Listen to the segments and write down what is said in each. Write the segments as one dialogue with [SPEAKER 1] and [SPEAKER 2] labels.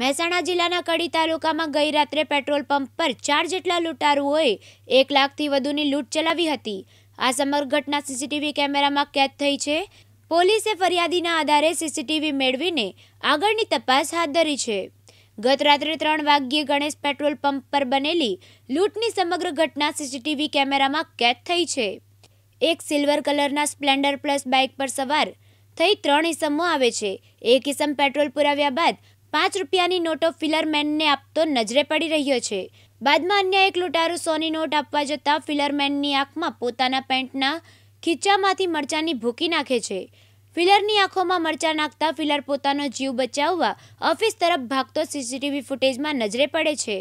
[SPEAKER 1] મહેસાણા જિલ્લાના કડી તાલુકામાં ગઈ રાત્રે પેટ્રોલ પંપ પર ચાર જેટલા લૂંટારૂઓએ એક લાખથી વધુની લૂંટ ચલાવી હતી આ સમગ્ર ઘટના સીસીટીવી કેમેરામાં કેદ થઈ છે પોલીસે ફરિયાદીના આધારે સીસીટીવી મેળવીને આગળની તપાસ હાથ ધરી છે ગત રાત્રે ત્રણ વાગ્યે ગણેશ પેટ્રોલ પંપ પર બનેલી લૂંટની સમગ્ર ઘટના સીસીટીવી કેમેરામાં કેદ થઈ છે એક સિલ્વર કલરના સ્પ્લેન્ડર પ્લસ બાઇક પર સવાર થઈ ત્રણ ઇસમો આવે છે એક ઇસમ પેટ્રોલ પુરાવ્યા બાદ પાંચ રૂપિયાની નોટો ફિલરમેનને આપતો નજરે પડી રહ્યો છે બાદમાં અન્ય એક લૂંટારો સોની નોટ આપવા જતાં ફિલરમેનની આંખમાં પોતાના પેન્ટના ખીચામાંથી મરચાંની ભૂકી નાખે છે ફિલરની આંખોમાં મરચાં નાખતા ફિલર પોતાનો જીવ બચાવવા ઓફિસ તરફ ભાગતો સીસીટીવી ફૂટેજમાં નજરે પડે છે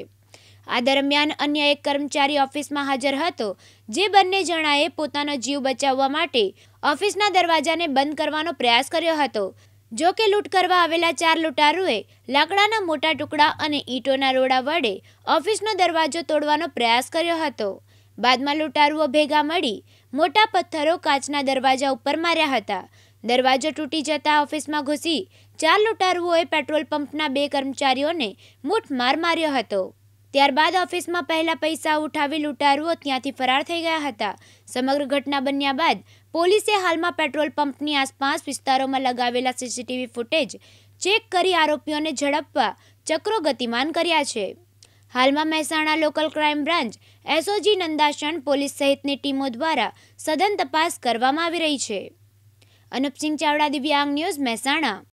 [SPEAKER 1] આ દરમિયાન અન્ય એક કર્મચારી ઓફિસમાં હાજર હતો જે બંને જણાએ પોતાનો જીવ બચાવવા માટે ઓફિસના દરવાજાને બંધ કરવાનો પ્રયાસ કર્યો હતો જો કે લૂંટ કરવા આવેલા ચાર લૂંટારૂએ લાકડાના મોટા ટુકડા અને ઈંટોના રોડા વડે ઓફિસનો દરવાજો તોડવાનો પ્રયાસ કર્યો હતો બાદમાં લૂંટારુઓ ભેગા મળી મોટા પથ્થરો કાચના દરવાજા ઉપર માર્યા હતા દરવાજો તૂટી જતા ઓફિસમાં ઘૂસી ચાર લૂંટારુઓએ પેટ્રોલ પંપના બે કર્મચારીઓને મૂઠમાર માર્યો હતો ત્યારબાદ ઓફિસમાં પહેલા પૈસા ઉઠાવી લૂંટારુઓ ત્યાંથી ફરાર થઈ ગયા હતા સમગ્ર ઘટના બન્યા બાદ પોલીસે હાલમાં પેટ્રોલ પંપની આસપાસ વિસ્તારોમાં લગાવેલા સીસીટીવી ફૂટેજ ચેક કરી આરોપીઓને ઝડપવા ચક્રો ગતિમાન કર્યા છે હાલમાં Mehsana local crime branch SOG Nandasan police સહિતની ટીમો દ્વારા સઘન તપાસ કરવામાં આવી રહી છે અનુપસિંહ ચાવડા દિવ્યાંગ ન્યૂઝ મહેસાણા